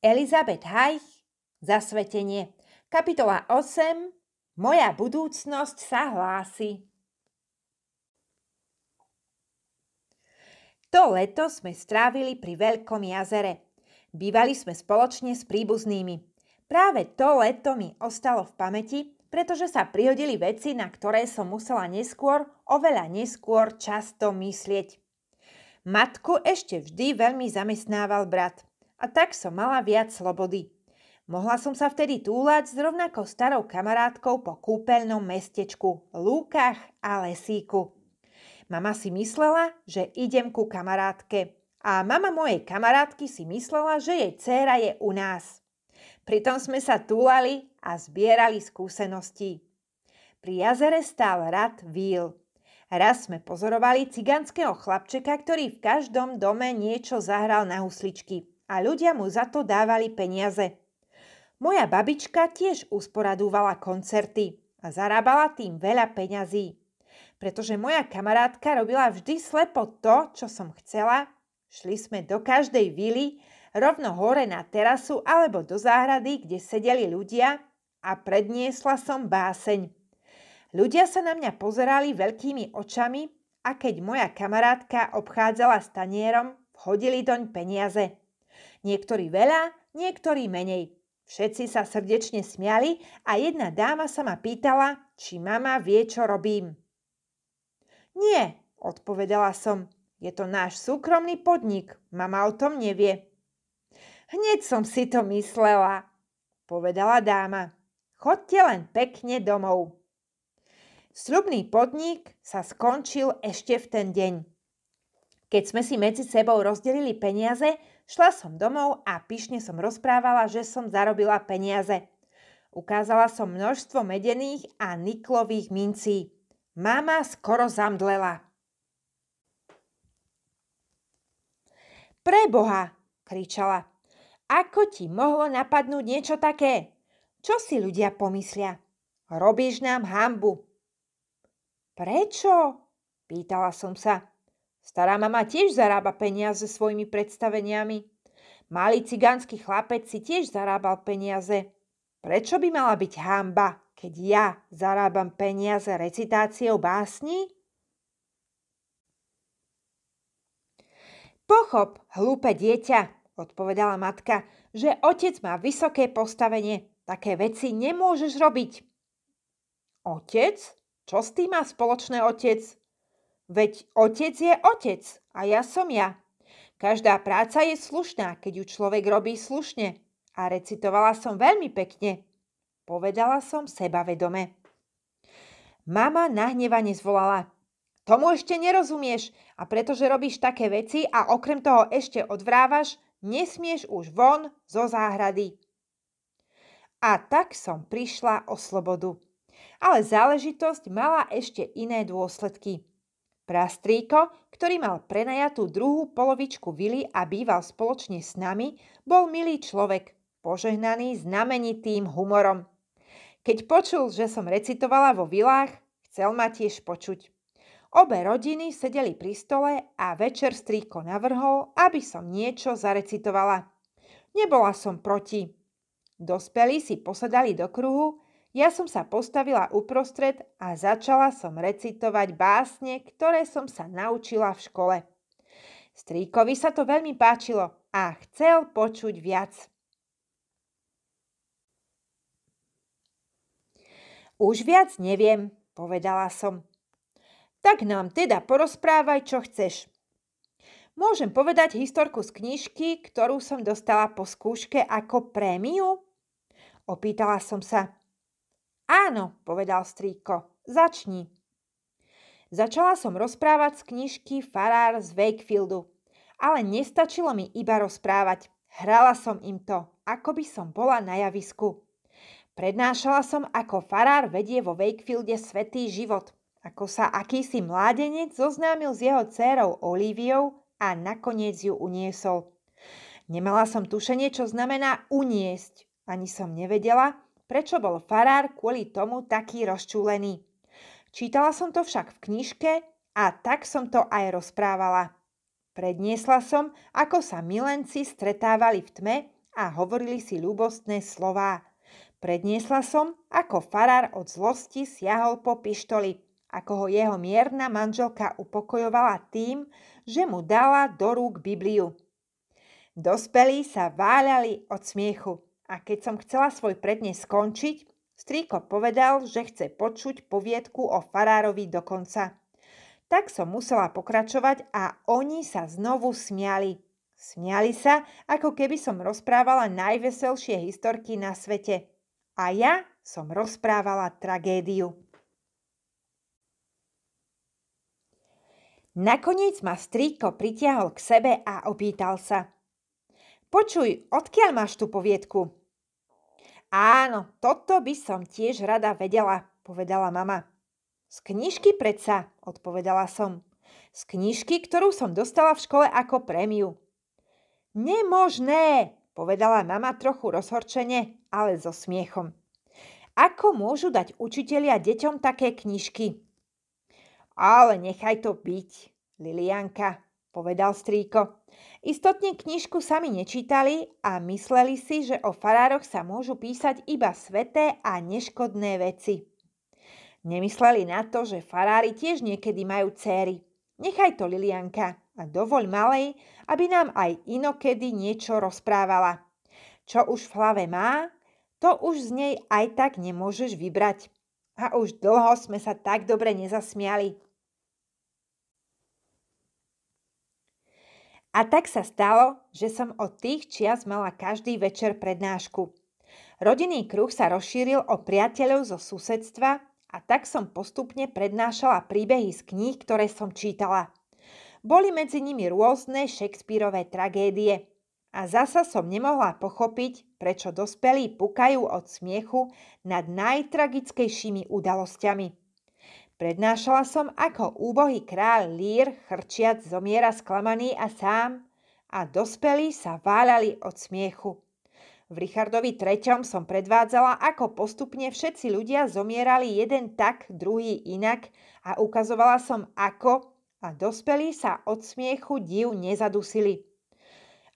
Elizabeth Hajch, Zasvetenie, kapitola 8, Moja budúcnosť sa hlási. To leto sme strávili pri Veľkom jazere. Bývali sme spoločne s príbuznými. Práve to leto mi ostalo v pamäti, pretože sa prihodili veci, na ktoré som musela neskôr, oveľa neskôr často myslieť. Matku ešte vždy veľmi zamestnával brat. A tak som mala viac slobody. Mohla som sa vtedy túlať s rovnako starou kamarátkou po kúpeľnom mestečku, lúkach a lesíku. Mama si myslela, že idem ku kamarátke. A mama mojej kamarátky si myslela, že jej dcéra je u nás. Pritom sme sa túlali a zbierali skúsenosti. Pri jazere stál rad víl. Raz sme pozorovali cigánskeho chlapčeka, ktorý v každom dome niečo zahral na husličky a ľudia mu za to dávali peniaze. Moja babička tiež usporadúvala koncerty a zarábala tým veľa peňazí. Pretože moja kamarátka robila vždy slepo to, čo som chcela, šli sme do každej vily, rovno hore na terasu alebo do záhrady, kde sedeli ľudia a predniesla som báseň. Ľudia sa na mňa pozerali veľkými očami a keď moja kamarátka obchádzala s tanierom, vhodili doň peniaze. Niektorí veľa, niektorí menej. Všetci sa srdečne smiali a jedna dáma sa ma pýtala, či mama vie, čo robím. Nie, odpovedala som. Je to náš súkromný podnik. Mama o tom nevie. Hneď som si to myslela, povedala dáma. Chodte len pekne domov. Sľubný podnik sa skončil ešte v ten deň. Keď sme si medzi sebou rozdelili peniaze, šla som domov a pyšne som rozprávala, že som zarobila peniaze. Ukázala som množstvo medených a niklových mincí. Mama skoro zamdlela. Preboha, kričala. Ako ti mohlo napadnúť niečo také? Čo si ľudia pomyslia? Robíš nám hambu. Prečo? Pýtala som sa. Stará mama tiež zarába peniaze svojimi predstaveniami. Malý cigánsky chlapec si tiež zarábal peniaze. Prečo by mala byť hamba, keď ja zarábam peniaze recitáciou básni? Pochop, hlúpe dieťa, odpovedala matka, že otec má vysoké postavenie. Také veci nemôžeš robiť. Otec? Čo s tým má spoločné otec? Veď otec je otec a ja som ja. Každá práca je slušná, keď ju človek robí slušne. A recitovala som veľmi pekne. Povedala som sebavedome. Mama nahnevane zvolala. Tomu ešte nerozumieš a pretože robíš také veci a okrem toho ešte odvrávaš, nesmieš už von zo záhrady. A tak som prišla o slobodu. Ale záležitosť mala ešte iné dôsledky. Prastrýko, ktorý mal prenajatú druhú polovičku vily a býval spoločne s nami, bol milý človek, požehnaný znamenitým humorom. Keď počul, že som recitovala vo vilách, chcel ma tiež počuť. Obe rodiny sedeli pri stole a večer strýko navrhol, aby som niečo zarecitovala. Nebola som proti. Dospelí si posadali do kruhu ja som sa postavila uprostred a začala som recitovať básne, ktoré som sa naučila v škole. Stríkovi sa to veľmi páčilo a chcel počuť viac. Už viac neviem, povedala som. Tak nám teda porozprávaj, čo chceš. Môžem povedať historku z knižky, ktorú som dostala po skúške ako prémiu? Opýtala som sa. Áno, povedal strýko, začni. Začala som rozprávať z knižky Farár z Wakefieldu, ale nestačilo mi iba rozprávať. Hrala som im to, ako by som bola na javisku. Prednášala som, ako farár vedie vo Wakefielde svetý život, ako sa akýsi mládenec zoznámil s jeho dcérou Oliviou a nakoniec ju uniesol. Nemala som tušenie, čo znamená uniesť. Ani som nevedela, prečo bol farár kvôli tomu taký rozčúlený. Čítala som to však v knižke a tak som to aj rozprávala. Predniesla som, ako sa milenci stretávali v tme a hovorili si ľubostné slová. Predniesla som, ako farár od zlosti siahol po pištoli, ako ho jeho mierna manželka upokojovala tým, že mu dala do rúk Bibliu. Dospelí sa váľali od smiechu a keď som chcela svoj prednes skončiť, strýko povedal, že chce počuť poviedku o farárovi do konca. Tak som musela pokračovať a oni sa znovu smiali. Smiali sa, ako keby som rozprávala najveselšie historky na svete. A ja som rozprávala tragédiu. Nakoniec ma strýko pritiahol k sebe a opýtal sa. Počuj, odkiaľ máš tú poviedku? Áno, toto by som tiež rada vedela, povedala mama. Z knižky predsa, odpovedala som. Z knižky, ktorú som dostala v škole ako prémiu. Nemožné, povedala mama trochu rozhorčene, ale so smiechom. Ako môžu dať učitelia deťom také knižky? Ale nechaj to byť, Lilianka, povedal strýko. Istotne knižku sami nečítali a mysleli si, že o farároch sa môžu písať iba sveté a neškodné veci. Nemysleli na to, že farári tiež niekedy majú céry. Nechaj to Lilianka a dovoľ malej, aby nám aj inokedy niečo rozprávala. Čo už v hlave má, to už z nej aj tak nemôžeš vybrať. A už dlho sme sa tak dobre nezasmiali. A tak sa stalo, že som od tých čias mala každý večer prednášku. Rodinný kruh sa rozšíril o priateľov zo susedstva a tak som postupne prednášala príbehy z kníh, ktoré som čítala. Boli medzi nimi rôzne Shakespeareové tragédie. A zasa som nemohla pochopiť, prečo dospelí pukajú od smiechu nad najtragickejšími udalosťami – Prednášala som, ako úbohý král Lír chrčiac zomiera sklamaný a sám a dospelí sa váľali od smiechu. V Richardovi III. som predvádzala, ako postupne všetci ľudia zomierali jeden tak, druhý inak a ukazovala som ako a dospelí sa od smiechu div nezadusili.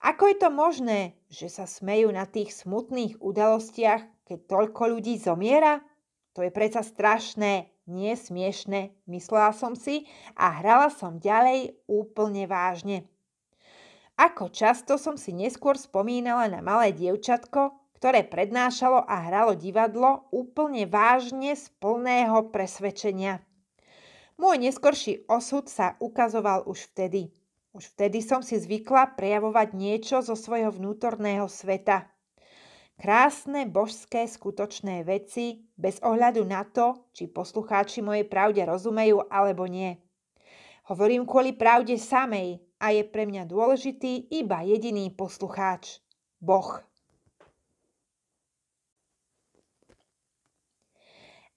Ako je to možné, že sa smejú na tých smutných udalostiach, keď toľko ľudí zomiera? To je predsa strašné, nie smiešne, myslela som si a hrala som ďalej úplne vážne. Ako často som si neskôr spomínala na malé dievčatko, ktoré prednášalo a hralo divadlo úplne vážne z plného presvedčenia. Môj neskorší osud sa ukazoval už vtedy. Už vtedy som si zvykla prejavovať niečo zo svojho vnútorného sveta. Krásne božské skutočné veci bez ohľadu na to, či poslucháči mojej pravde rozumejú alebo nie. Hovorím kvôli pravde samej a je pre mňa dôležitý iba jediný poslucháč Boh.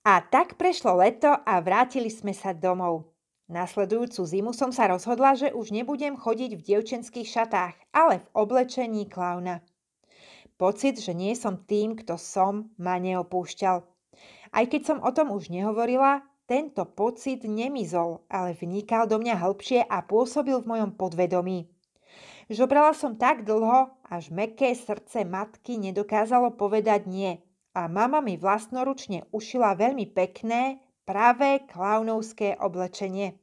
A tak prešlo leto a vrátili sme sa domov. Nasledujúcu zimu som sa rozhodla, že už nebudem chodiť v dievčenských šatách, ale v oblečení klauna. Pocit, že nie som tým, kto som, ma neopúšťal. Aj keď som o tom už nehovorila, tento pocit nemizol, ale vnikal do mňa hĺbšie a pôsobil v mojom podvedomí. Žobrala som tak dlho, až meké srdce matky nedokázalo povedať nie a mama mi vlastnoručne ušila veľmi pekné, pravé klaunovské oblečenie.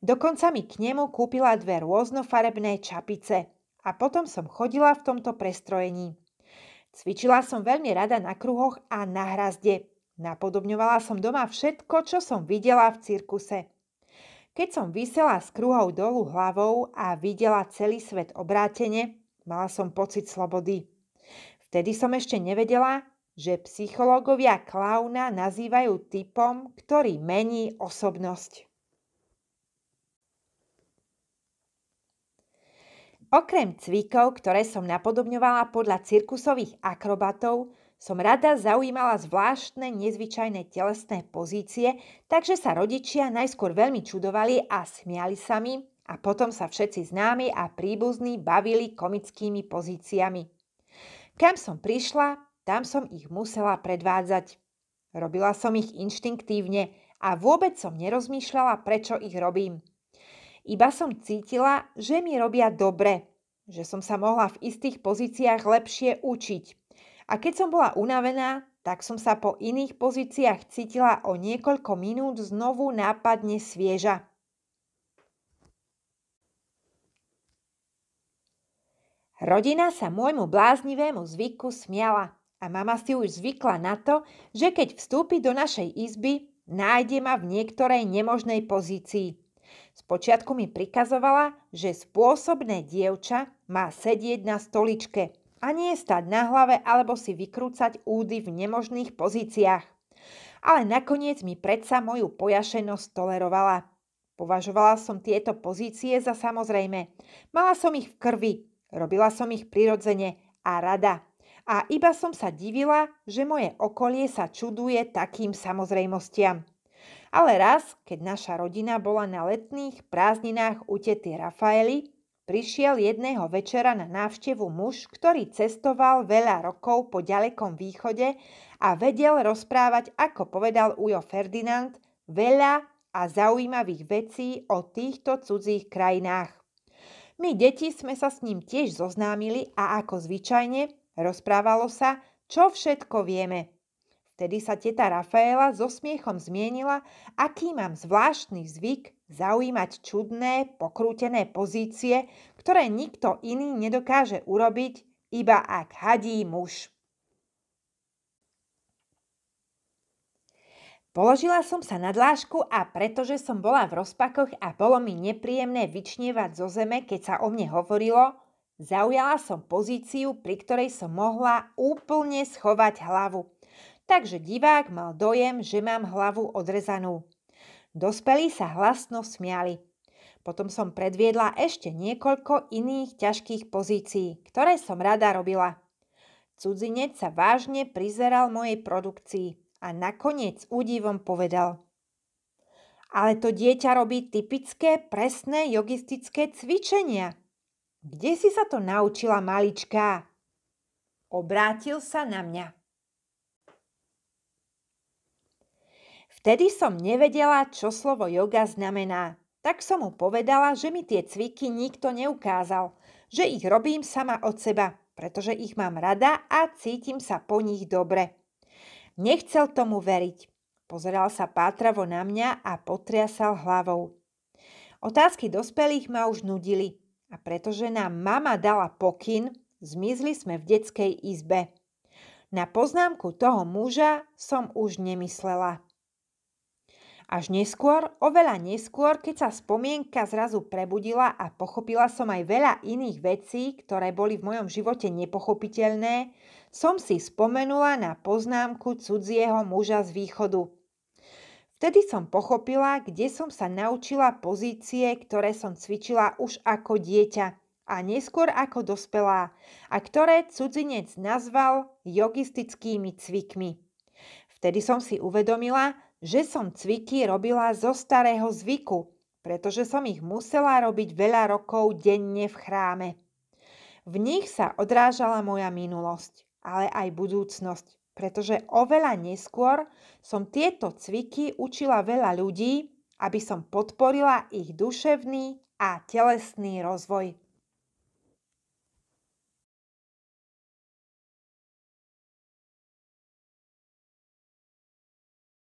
Dokonca mi k nemu kúpila dve rôznofarebné čapice a potom som chodila v tomto prestrojení. Cvičila som veľmi rada na kruhoch a na hrazde. Napodobňovala som doma všetko, čo som videla v cirkuse. Keď som vysela s kruhov dolu hlavou a videla celý svet obrátene, mala som pocit slobody. Vtedy som ešte nevedela, že psychológovia klauna nazývajú typom, ktorý mení osobnosť. Okrem cvikov, ktoré som napodobňovala podľa cirkusových akrobatov, som rada zaujímala zvláštne, nezvyčajné telesné pozície, takže sa rodičia najskôr veľmi čudovali a smiali sa mi a potom sa všetci známi a príbuzní bavili komickými pozíciami. Kam som prišla, tam som ich musela predvádzať. Robila som ich inštinktívne a vôbec som nerozmýšľala, prečo ich robím – iba som cítila, že mi robia dobre, že som sa mohla v istých pozíciách lepšie učiť. A keď som bola unavená, tak som sa po iných pozíciách cítila o niekoľko minút znovu nápadne svieža. Rodina sa môjmu bláznivému zvyku smiala a mama si už zvykla na to, že keď vstúpi do našej izby, nájde ma v niektorej nemožnej pozícii. Spočiatku mi prikazovala, že spôsobné dievča má sedieť na stoličke a nie stať na hlave alebo si vykrúcať údy v nemožných pozíciách. Ale nakoniec mi predsa moju pojašenosť tolerovala. Považovala som tieto pozície za samozrejme. Mala som ich v krvi, robila som ich prirodzene a rada. A iba som sa divila, že moje okolie sa čuduje takým samozrejmostiam. Ale raz, keď naša rodina bola na letných prázdninách u tety Rafaeli, prišiel jedného večera na návštevu muž, ktorý cestoval veľa rokov po ďalekom východe a vedel rozprávať, ako povedal Ujo Ferdinand, veľa a zaujímavých vecí o týchto cudzích krajinách. My deti sme sa s ním tiež zoznámili a ako zvyčajne rozprávalo sa, čo všetko vieme. Vtedy sa teta Rafaela so smiechom zmienila, aký mám zvláštny zvyk zaujímať čudné, pokrútené pozície, ktoré nikto iný nedokáže urobiť, iba ak hadí muž. Položila som sa na dlášku a pretože som bola v rozpakoch a bolo mi nepríjemné vyčnievať zo zeme, keď sa o mne hovorilo, zaujala som pozíciu, pri ktorej som mohla úplne schovať hlavu takže divák mal dojem, že mám hlavu odrezanú. Dospelí sa hlasno smiali. Potom som predviedla ešte niekoľko iných ťažkých pozícií, ktoré som rada robila. Cudzinec sa vážne prizeral mojej produkcii a nakoniec údivom povedal. Ale to dieťa robí typické, presné jogistické cvičenia. Kde si sa to naučila maličká? Obrátil sa na mňa. Vtedy som nevedela, čo slovo yoga znamená. Tak som mu povedala, že mi tie cviky nikto neukázal, že ich robím sama od seba, pretože ich mám rada a cítim sa po nich dobre. Nechcel tomu veriť. Pozeral sa pátravo na mňa a potriasal hlavou. Otázky dospelých ma už nudili a pretože nám mama dala pokyn, zmizli sme v detskej izbe. Na poznámku toho muža som už nemyslela. Až neskôr, oveľa neskôr, keď sa spomienka zrazu prebudila a pochopila som aj veľa iných vecí, ktoré boli v mojom živote nepochopiteľné, som si spomenula na poznámku cudzieho muža z východu. Vtedy som pochopila, kde som sa naučila pozície, ktoré som cvičila už ako dieťa a neskôr ako dospelá a ktoré cudzinec nazval jogistickými cvikmi. Vtedy som si uvedomila, že som cviky robila zo starého zvyku, pretože som ich musela robiť veľa rokov denne v chráme. V nich sa odrážala moja minulosť, ale aj budúcnosť, pretože oveľa neskôr som tieto cviky učila veľa ľudí, aby som podporila ich duševný a telesný rozvoj.